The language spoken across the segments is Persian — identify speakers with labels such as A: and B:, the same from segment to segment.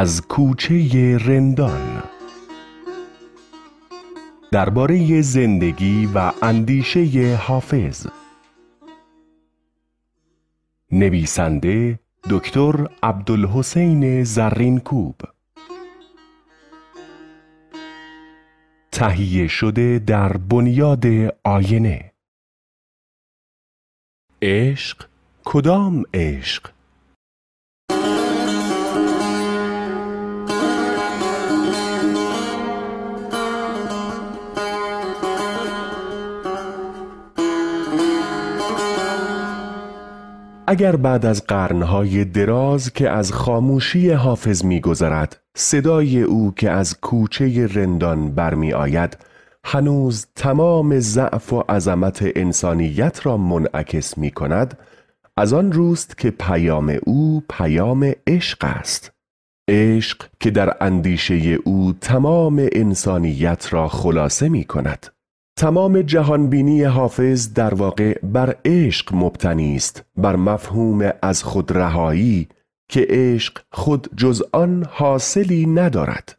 A: از کوچه رندان درباره زندگی و اندیشه حافظ نویسنده دکتر عبدالحسین زرینکوب تهیه شده در بنیاد آینه عشق کدام عشق اگر بعد از قرنهای دراز که از خاموشی حافظ میگذرد صدای او که از کوچه رندان برمی آید هنوز تمام ضعف و عظمت انسانیت را منعکس می کند از آن روست که پیام او پیام عشق است عشق که در اندیشه او تمام انسانیت را خلاصه می کند تمام جهانبینی حافظ در واقع بر عشق مبتنی است بر مفهوم از خود رهایی که عشق خود جز آن حاصلی ندارد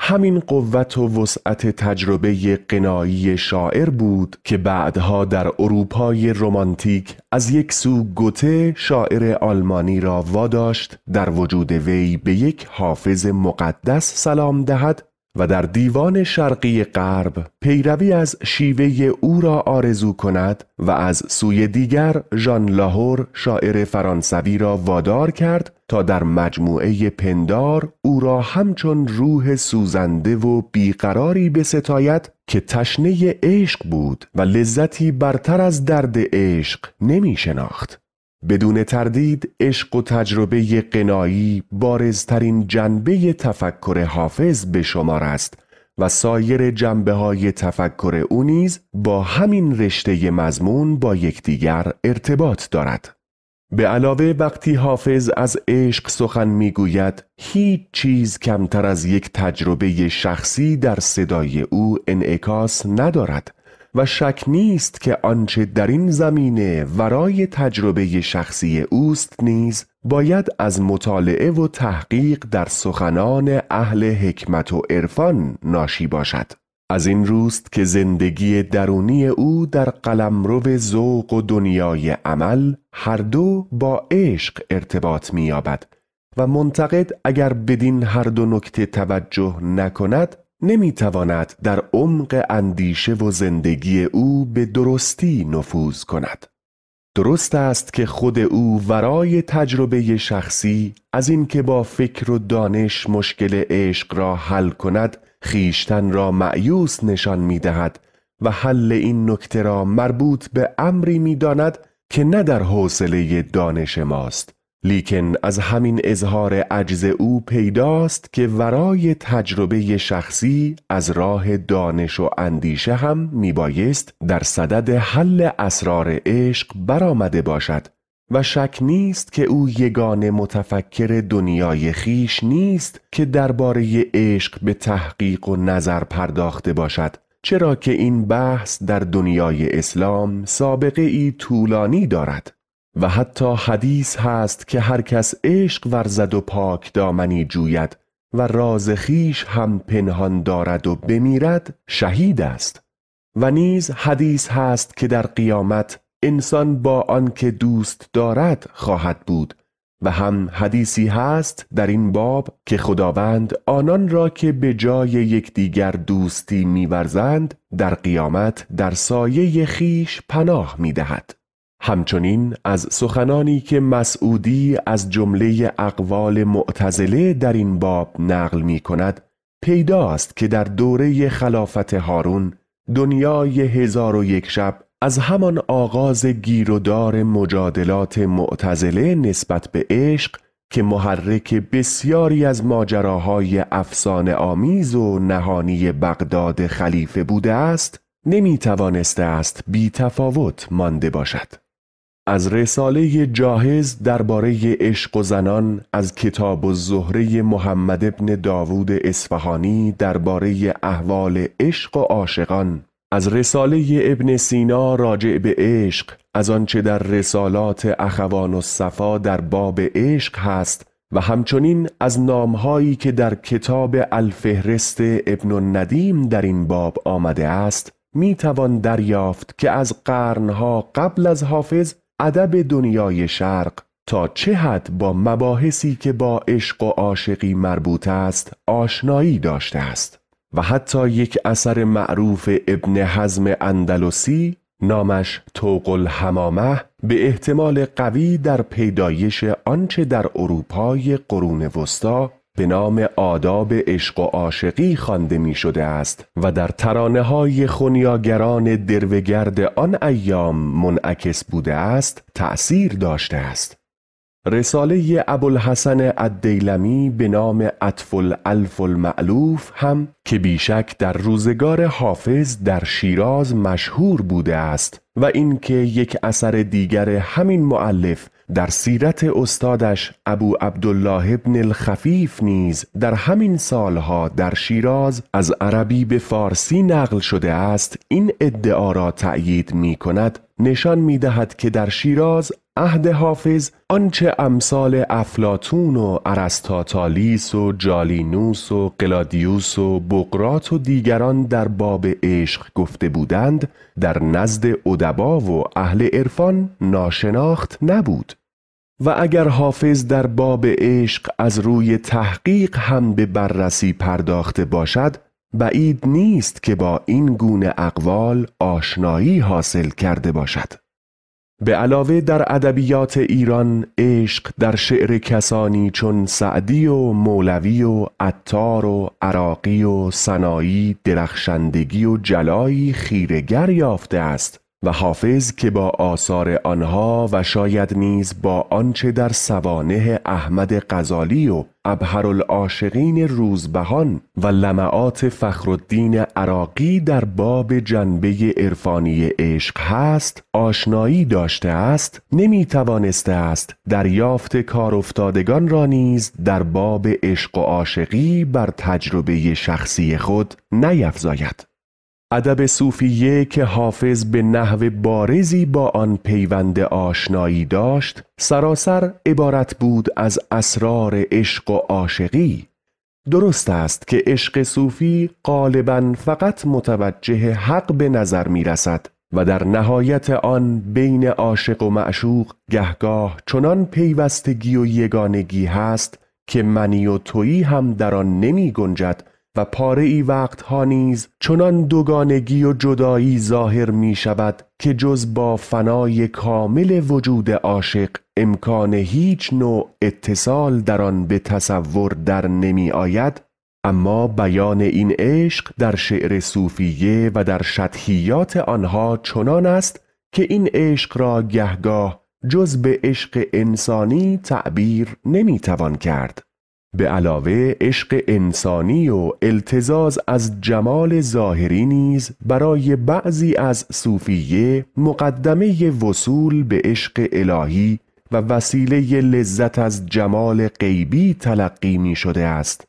A: همین قوت و وسعت تجربه قنایی شاعر بود که بعدها در اروپای رومانتیک از یک سو گوته شاعر آلمانی را واداشت در وجود وی به یک حافظ مقدس سلام دهد و در دیوان شرقی غرب پیروی از شیوه او را آرزو کند و از سوی دیگر ژان لاهور شاعر فرانسوی را وادار کرد تا در مجموعه پندار او را همچون روح سوزنده و بیقراری ستایت که تشنه عشق بود و لذتی برتر از درد عشق نمی شناخت. بدون تردید عشق و تجربه قنایی بارزترین جنبه تفکر حافظ به شمار است و سایر جنبه های تفکر او نیز با همین رشته مضمون با یکدیگر ارتباط دارد. به علاوه وقتی حافظ از عشق سخن میگوید هیچ چیز کمتر از یک تجربه شخصی در صدای او انعکاس ندارد و شک نیست که آنچه در این زمینه ورای تجربه شخصی اوست نیز باید از مطالعه و تحقیق در سخنان اهل حکمت و عرفان ناشی باشد از این روست که زندگی درونی او در قلمرو ذوق و دنیای عمل هر دو با عشق ارتباط می‌یابد و منتقد اگر بدین هر دو نکته توجه نکند نمیتواند در عمق اندیشه و زندگی او به درستی نفوذ کند درست است که خود او ورای تجربه شخصی از اینکه با فکر و دانش مشکل عشق را حل کند خیشتن را معیوس نشان می دهد و حل این نکته را مربوط به امری می داند که نه در حوصله دانش ماست لیکن از همین اظهار عجز او پیداست که ورای تجربه شخصی از راه دانش و اندیشه هم میبایست در صدد حل اسرار عشق برآمده باشد و شک نیست که او یگان متفکر دنیای خیش نیست که درباره عشق به تحقیق و نظر پرداخته باشد چرا که این بحث در دنیای اسلام سابقه ای طولانی دارد و حتی حدیث هست که هر کس عشق ورزد و پاک دامنی جوید و راز خیش هم پنهان دارد و بمیرد شهید است و نیز حدیث هست که در قیامت انسان با آنکه دوست دارد خواهد بود و هم حدیثی هست در این باب که خداوند آنان را که به جای یکدیگر دوستی میورزند در قیامت در سایه خیش پناه میدهد همچنین از سخنانی که مسعودی از جمله اقوال معتزله در این باب نقل می کند پیداست که در دوره خلافت هارون دنیای هزار و یک شب از همان آغاز گیرودار مجادلات معتزله نسبت به عشق که محرک بسیاری از ماجراهای افسانه آمیز و نهانی بغداد خلیفه بوده است نمی توانسته است بی تفاوت مانده باشد. از رساله جاهز درباره عشق و زنان از کتاب و زهره محمد ابن داوود اصفهانی درباره احوال عشق و عاشقان از رساله ابن سینا راجع به عشق از آنچه در رسالات اخوان و صفا در باب عشق هست و همچنین از نامهایی که در کتاب الفهرست ابن ندیم در این باب آمده است می توان دریافت که از قرنها قبل از حافظ ادب دنیای شرق تا چه حد با مباحثی که با عشق و عاشقی مربوط است آشنایی داشته است و حتی یک اثر معروف ابن حزم اندلوسی نامش توق الحمامه به احتمال قوی در پیدایش آنچه در اروپای قرون وسطا به نام آداب عشق و عاشقی خوانده می شده است و در ترانه های خونیاگران دروگرد آن ایام منعکس بوده است تأثیر داشته است. رساله ابوالحسن الدیلمی به نام عطف الالف المعلوف هم که بیشک در روزگار حافظ در شیراز مشهور بوده است و اینکه یک اثر دیگر همین معلف در سیرت استادش ابو عبدالله ابن الخفیف نیز در همین سالها در شیراز از عربی به فارسی نقل شده است این ادعا را تأیید می کند نشان می دهد که در شیراز عهد حافظ آنچه امثال افلاتون و ارستاتالیس و جالینوس و قلادیوس و بقرات و دیگران در باب عشق گفته بودند در نزد ادبا و اهل عرفان ناشناخت نبود و اگر حافظ در باب عشق از روی تحقیق هم به بررسی پرداخته باشد بعید نیست که با این گونه اقوال آشنایی حاصل کرده باشد به علاوه در ادبیات ایران عشق در شعر کسانی چون سعدی و مولوی و عطار و عراقی و سنایی درخشندگی و جلایی خیرگر یافته است و حافظ که با آثار آنها و شاید نیز با آنچه در سوانه احمد غزالی و العاشقین روزبهان و لمعات فخرالدین عراقی در باب جنبه عرفانی عشق هست آشنایی داشته است نمی توانسته است دریافت کار افتادگان را نیز در باب عشق و عاشقی بر تجربه شخصی خود نیفزاید ادب صوفیه که حافظ به نحو بارزی با آن پیوند آشنایی داشت سراسر عبارت بود از اسرار عشق و عاشقی درست است که عشق صوفی غالبا فقط متوجه حق به نظر می رسد و در نهایت آن بین عاشق و معشوق گهگاه چنان پیوستگی و یگانگی هست که منی و تویی هم در آن نمی گنجد و پاره ای ها نیز چنان دوگانگی و جدایی ظاهر می شود که جز با فنای کامل وجود عاشق امکان هیچ نوع اتصال در آن به تصور در نمی آید اما بیان این عشق در شعر صوفیه و در شطحیات آنها چنان است که این عشق را گهگاه جز به عشق انسانی تعبیر توان کرد به علاوه عشق انسانی و التزاز از جمال ظاهری نیز برای بعضی از صوفیه مقدمه وصول به عشق الهی و وسیله لذت از جمال غیبی تلقی می شده است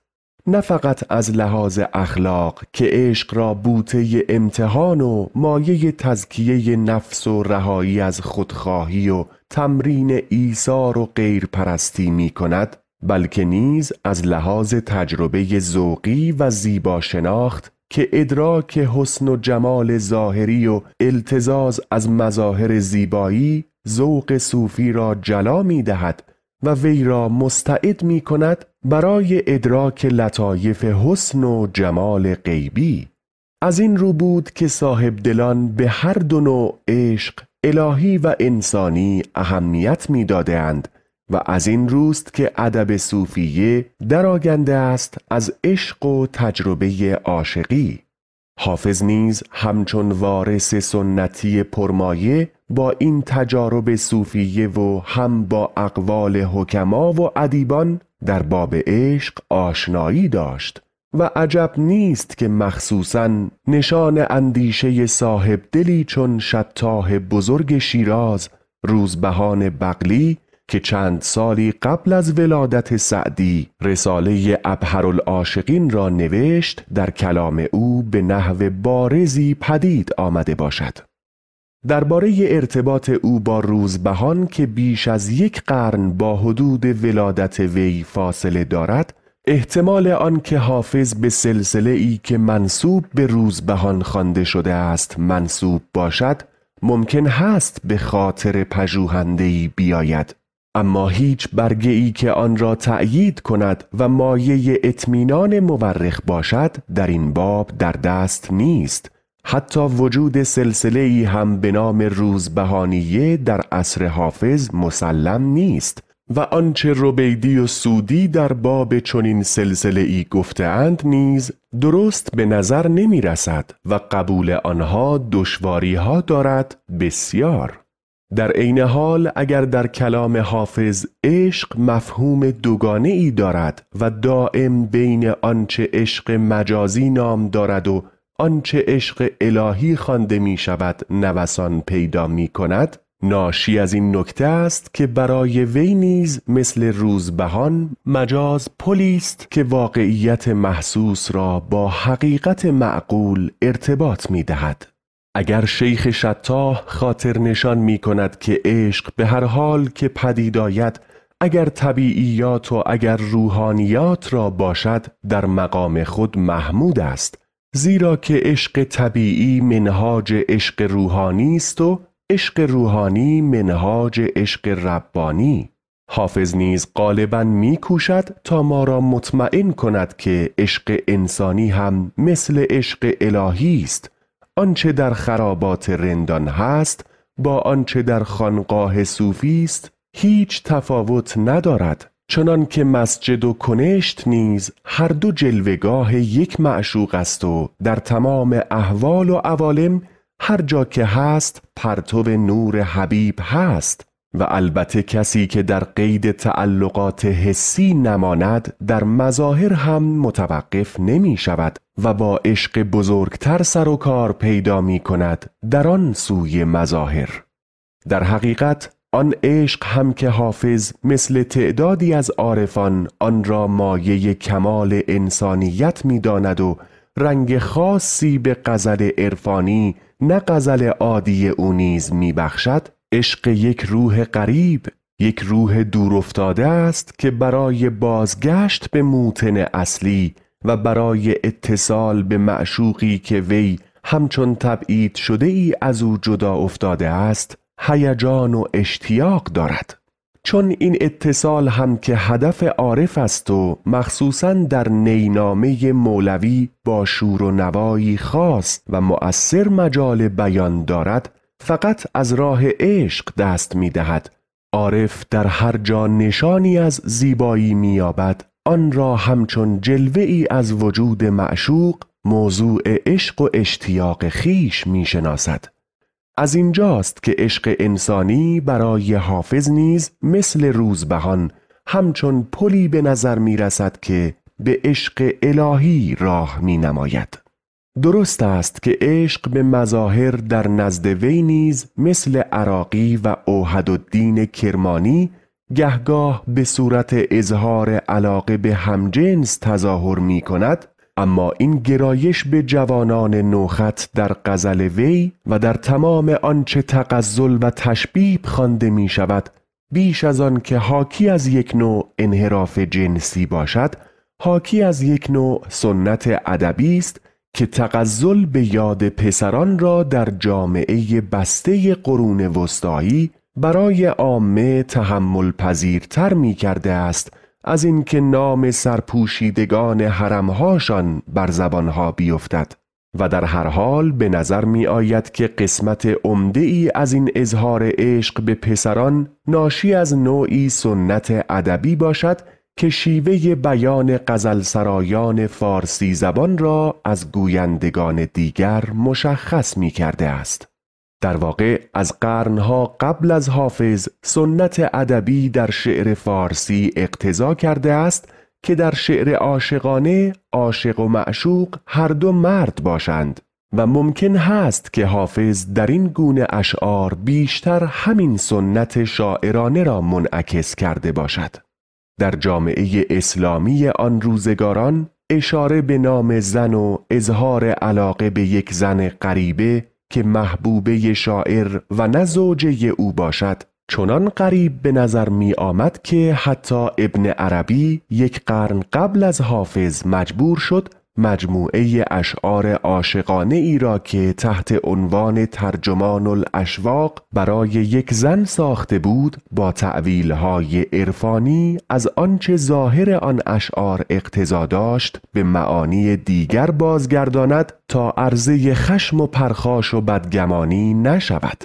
A: نه فقط از لحاظ اخلاق که عشق را بوته امتحان و مایه تزکیه نفس و رهایی از خودخواهی و تمرین ایثار و غیرپرستی می کند بلکه نیز از لحاظ تجربه ذوقی و زیبا شناخت که ادراک حسن و جمال ظاهری و التزاز از مظاهر زیبایی ذوق صوفی را جلا می دهد و وی را مستعد می کند برای ادراک لطایف حسن و جمال غیبی از این رو بود که صاحب دلان به هر دو نوع عشق الهی و انسانی اهمیت می دادند و از این روست که ادب صوفیه در آگنده است از عشق و تجربه عاشقی حافظ نیز همچون وارث سنتی پرمایه با این تجارب صوفیه و هم با اقوال حکما و ادیبان در باب عشق آشنایی داشت و عجب نیست که مخصوصا نشان اندیشه صاحب دلی چون شتاه بزرگ شیراز روزبهان بغلی که چند سالی قبل از ولادت سعدی رساله ابهرالعاشقین را نوشت در کلام او به نحو بارزی پدید آمده باشد. درباره ارتباط او با روزبهان که بیش از یک قرن با حدود ولادت وی فاصله دارد احتمال آنکه حافظ به سلسله ای که منصوب به روزبهان خوانده شده است منصوب باشد ممکن هست به خاطر پژوهنده بیاید اما هیچ برگه ای که آن را تأیید کند و مایه اطمینان مورخ باشد در این باب در دست نیست حتی وجود سلسله ای هم به نام روزبهانیه در عصر حافظ مسلم نیست و آنچه روبیدی و سودی در باب چنین سلسله ای اند نیز درست به نظر نمی رسد و قبول آنها دشواری ها دارد بسیار در عین حال اگر در کلام حافظ عشق مفهوم دوگانه ای دارد و دائم بین آنچه عشق مجازی نام دارد و آنچه عشق الهی خوانده می شود نوسان پیدا می کند ناشی از این نکته است که برای وی نیز مثل روزبهان مجاز پلی است که واقعیت محسوس را با حقیقت معقول ارتباط می دهد اگر شیخ شطاح خاطر نشان می کند که عشق به هر حال که پدید آید اگر طبیعیات و اگر روحانیات را باشد در مقام خود محمود است زیرا که عشق طبیعی منهاج عشق روحانی است و عشق روحانی منهاج عشق ربانی حافظ نیز غالبا میکوشد تا ما را مطمئن کند که عشق انسانی هم مثل عشق الهی است آنچه در خرابات رندان هست با آنچه در خانقاه صوفی است هیچ تفاوت ندارد چنان که مسجد و کنشت نیز هر دو جلوگاه یک معشوق است و در تمام احوال و عوالم هر جا که هست پرتو نور حبیب هست و البته کسی که در قید تعلقات حسی نماند در مظاهر هم متوقف نمی شود و با عشق بزرگتر سر و کار پیدا می کند در آن سوی مظاهر در حقیقت آن عشق هم که حافظ مثل تعدادی از عارفان آن را مایه کمال انسانیت می داند و رنگ خاصی به غزل عرفانی نه غزل عادی او نیز می بخشد عشق یک روح قریب، یک روح دور افتاده است که برای بازگشت به موتن اصلی و برای اتصال به معشوقی که وی همچون تبعید شده ای از او جدا افتاده است هیجان و اشتیاق دارد چون این اتصال هم که هدف عارف است و مخصوصا در نینامه مولوی با شور و نوایی خاص و مؤثر مجال بیان دارد فقط از راه عشق دست می دهد عارف در هر جا نشانی از زیبایی یابد آن را همچون جلوه ای از وجود معشوق موضوع عشق و اشتیاق خیش می شناسد. از اینجاست که عشق انسانی برای حافظ نیز مثل روزبهان همچون پلی به نظر می رسد که به عشق الهی راه می نماید. درست است که عشق به مظاهر در نزد وی نیز مثل عراقی و دین کرمانی گهگاه به صورت اظهار علاقه به همجنس تظاهر می کند اما این گرایش به جوانان نوخت در قزل وی و در تمام آنچه تقزل و تشبیب خوانده می شود بیش از آن که حاکی از یک نوع انحراف جنسی باشد حاکی از یک نوع سنت ادبی است که تقزل به یاد پسران را در جامعه بسته قرون وسطایی برای عامه تحمل پذیرتر می کرده است از اینکه نام سرپوشیدگان حرمهاشان بر زبانها بیفتد و در هر حال به نظر می آید که قسمت عمده ای از این اظهار عشق به پسران ناشی از نوعی سنت ادبی باشد که شیوه بیان قزل سرایان فارسی زبان را از گویندگان دیگر مشخص می کرده است. در واقع از قرنها قبل از حافظ سنت ادبی در شعر فارسی اقتضا کرده است که در شعر عاشقانه عاشق و معشوق هر دو مرد باشند و ممکن هست که حافظ در این گونه اشعار بیشتر همین سنت شاعرانه را منعکس کرده باشد در جامعه اسلامی آن روزگاران اشاره به نام زن و اظهار علاقه به یک زن غریبه که محبوبه شاعر و نه او باشد چنان قریب به نظر می آمد که حتی ابن عربی یک قرن قبل از حافظ مجبور شد مجموعه اشعار عاشقانه ای را که تحت عنوان ترجمان الاشواق برای یک زن ساخته بود با تعویل های عرفانی از آنچه ظاهر آن اشعار اقتضا داشت به معانی دیگر بازگرداند تا عرضه خشم و پرخاش و بدگمانی نشود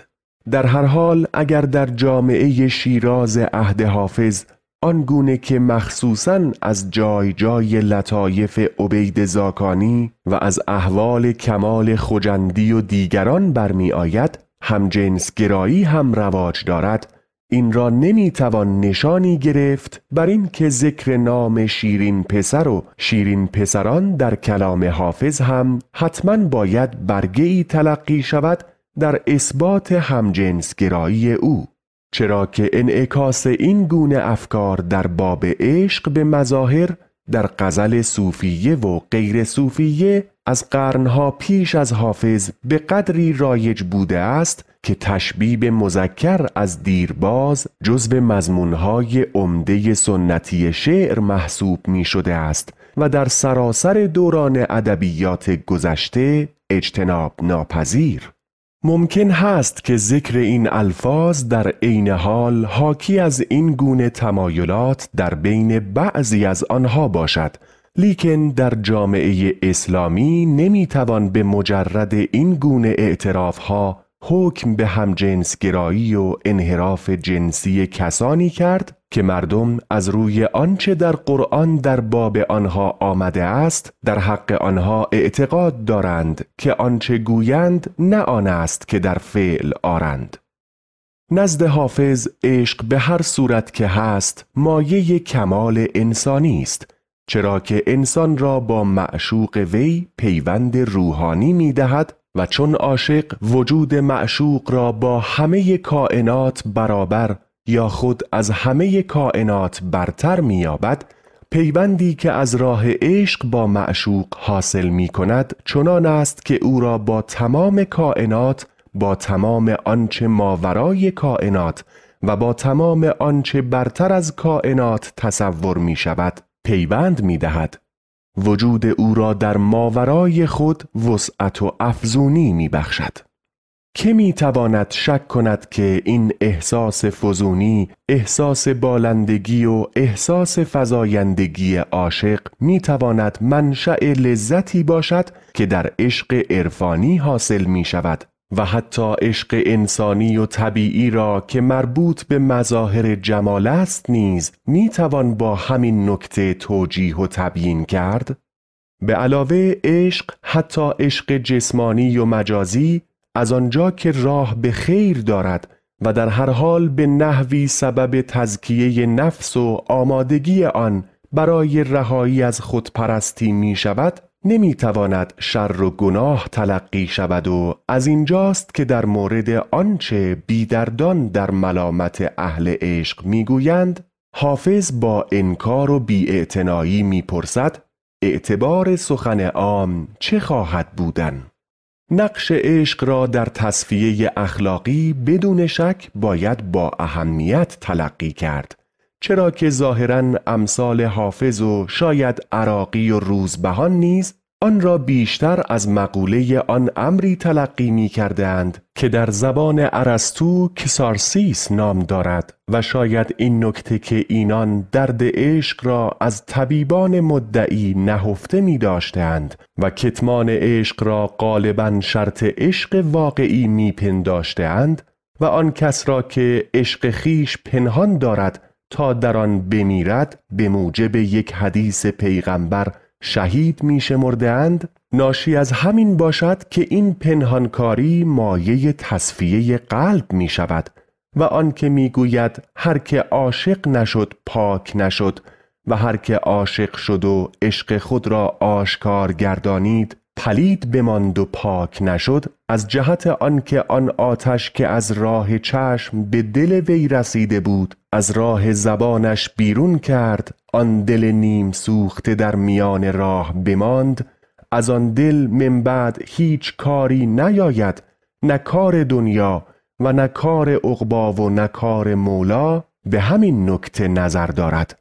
A: در هر حال اگر در جامعه شیراز عهد حافظ آنگونه که مخصوصا از جای جای لطایف عبید زاکانی و از احوال کمال خجندی و دیگران برمی آید جنس گرایی هم رواج دارد این را نمی توان نشانی گرفت بر که ذکر نام شیرین پسر و شیرین پسران در کلام حافظ هم حتما باید برگه ای تلقی شود در اثبات همجنسگرایی او چرا که انعکاس این گونه افکار در باب عشق به مظاهر در قزل صوفیه و غیر صوفیه از قرنها پیش از حافظ به قدری رایج بوده است که تشبیب مذکر از دیرباز جزو مضمونهای عمده سنتی شعر محسوب می شده است و در سراسر دوران ادبیات گذشته اجتناب ناپذیر ممکن هست که ذکر این الفاظ در عین حال حاکی از این گونه تمایلات در بین بعضی از آنها باشد لیکن در جامعه اسلامی نمیتوان به مجرد این گونه اعتراف ها حکم به همجنسگرایی و انحراف جنسی کسانی کرد که مردم از روی آنچه در قرآن در باب آنها آمده است در حق آنها اعتقاد دارند که آنچه گویند نه آن است که در فعل آرند نزد حافظ عشق به هر صورت که هست مایه کمال انسانی است چرا که انسان را با معشوق وی پیوند روحانی می دهد و چون عاشق وجود معشوق را با همه کائنات برابر یا خود از همه کائنات برتر مییابد پیوندی که از راه عشق با معشوق حاصل می کند چنان است که او را با تمام کائنات با تمام آنچه ماورای کائنات و با تمام آنچه برتر از کائنات تصور می شود پیوند می دهد. وجود او را در ماورای خود وسعت و افزونی می بخشد. که می تواند شک کند که این احساس فزونی، احساس بالندگی و احساس فزایندگی عاشق می تواند منشأ لذتی باشد که در عشق عرفانی حاصل می شود و حتی عشق انسانی و طبیعی را که مربوط به مظاهر جمال است نیز می توان با همین نکته توجیه و تبیین کرد؟ به علاوه عشق حتی عشق جسمانی و مجازی از آنجا که راه به خیر دارد و در هر حال به نحوی سبب تزکیه نفس و آمادگی آن برای رهایی از خودپرستی می شود نمی تواند شر و گناه تلقی شود و از اینجاست که در مورد آنچه بیدردان در ملامت اهل عشق گویند، حافظ با انکار و بیاعتنایی میپرسد اعتبار سخن عام چه خواهد بودن نقش عشق را در تصفیه اخلاقی بدون شک باید با اهمیت تلقی کرد چرا که ظاهرا امثال حافظ و شاید عراقی و روزبهان نیز آن را بیشتر از مقوله آن امری تلقی می اند که در زبان ارسطو کسارسیس نام دارد و شاید این نکته که اینان درد عشق را از طبیبان مدعی نهفته می و کتمان عشق را غالبا شرط عشق واقعی می اند و آن کس را که عشق خیش پنهان دارد تا در آن بمیرد به موجب یک حدیث پیغمبر شهید می شمردند ناشی از همین باشد که این پنهانکاری مایه تصفیه قلب می شود و آنکه می گوید هر که عاشق نشد پاک نشد و هر که عاشق شد و عشق خود را آشکار گردانید پلید بماند و پاک نشد از جهت آنکه آن آتش که از راه چشم به دل وی رسیده بود از راه زبانش بیرون کرد آن دل نیم سوخته در میان راه بماند از آن دل من بعد هیچ کاری نیاید نه کار دنیا و نه کار عقبا و نه کار مولا به همین نکته نظر دارد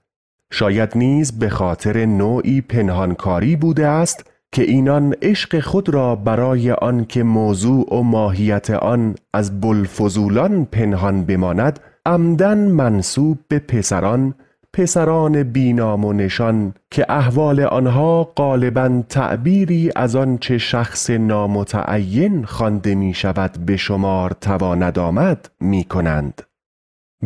A: شاید نیز به خاطر نوعی پنهانکاری بوده است که اینان عشق خود را برای آنکه موضوع و ماهیت آن از بلفزولان پنهان بماند عمدن منصوب به پسران پسران بینام و نشان که احوال آنها غالبا تعبیری از آن چه شخص نامتعین خوانده می شود به شمار تواند آمد می کنند.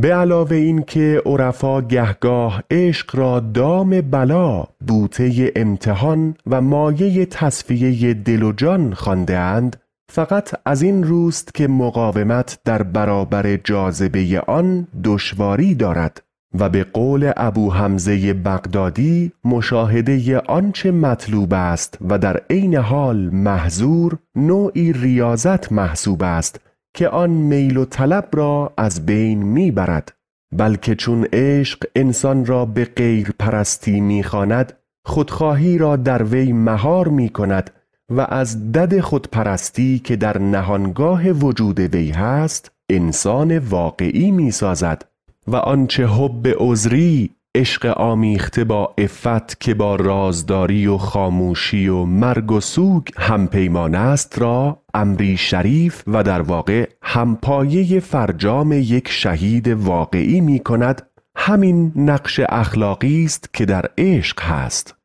A: به علاوه این که عرفا گهگاه عشق را دام بلا بوته امتحان و مایه تصفیه دل و جان اند، فقط از این روست که مقاومت در برابر جاذبه آن دشواری دارد و به قول ابو حمزه بغدادی مشاهده آنچه مطلوب است و در عین حال محظور نوعی ریاضت محسوب است که آن میل و طلب را از بین میبرد بلکه چون عشق انسان را به غیر پرستی میخواند خودخواهی را در وی مهار می کند و از دد خودپرستی که در نهانگاه وجود وی هست انسان واقعی می سازد و آنچه حب عذری عشق آمیخته با افت که با رازداری و خاموشی و مرگ و سوگ همپیمان است را امری شریف و در واقع همپایه فرجام یک شهید واقعی می کند همین نقش اخلاقی است که در عشق هست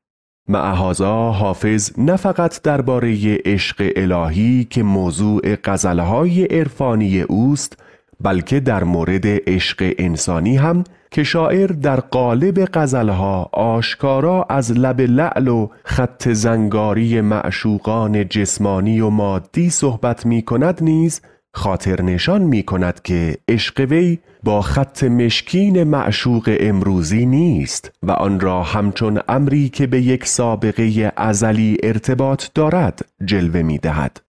A: معهازا حافظ نه فقط درباره عشق الهی که موضوع غزلهای عرفانی اوست بلکه در مورد عشق انسانی هم که شاعر در قالب غزلها آشکارا از لب لعل و خط زنگاری معشوقان جسمانی و مادی صحبت می کند نیز خاطر نشان می کند که عشق وی با خط مشکین معشوق امروزی نیست و آن را همچون امری که به یک سابقه ازلی ارتباط دارد جلوه می دهد.